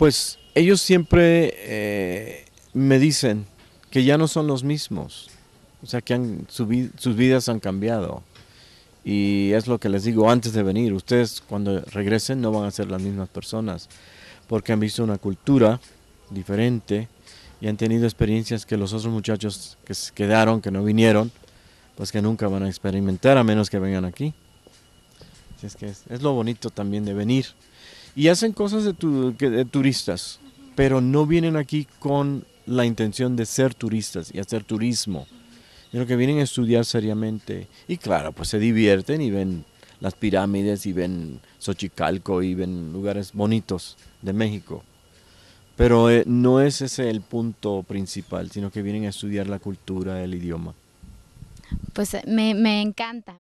Pues ellos siempre eh, me dicen que ya no son los mismos, o sea, que sus vidas han cambiado. Y es lo que les digo antes de venir, ustedes cuando regresen no van a ser las mismas personas, porque han visto una cultura diferente y han tenido experiencias que los otros muchachos que se quedaron, que no vinieron, pues que nunca van a experimentar a menos que vengan aquí. es que es lo bonito también de venir y hacen cosas de, de turistas, pero no vienen aquí con la intención de ser turistas y hacer turismo. sino que vienen a estudiar seriamente. Y claro, pues se divierten y ven las pirámides y ven Xochicalco y ven lugares bonitos de México. Pero eh, no es ese el punto principal, sino que vienen a estudiar la cultura, el idioma. Pues eh, me encanta.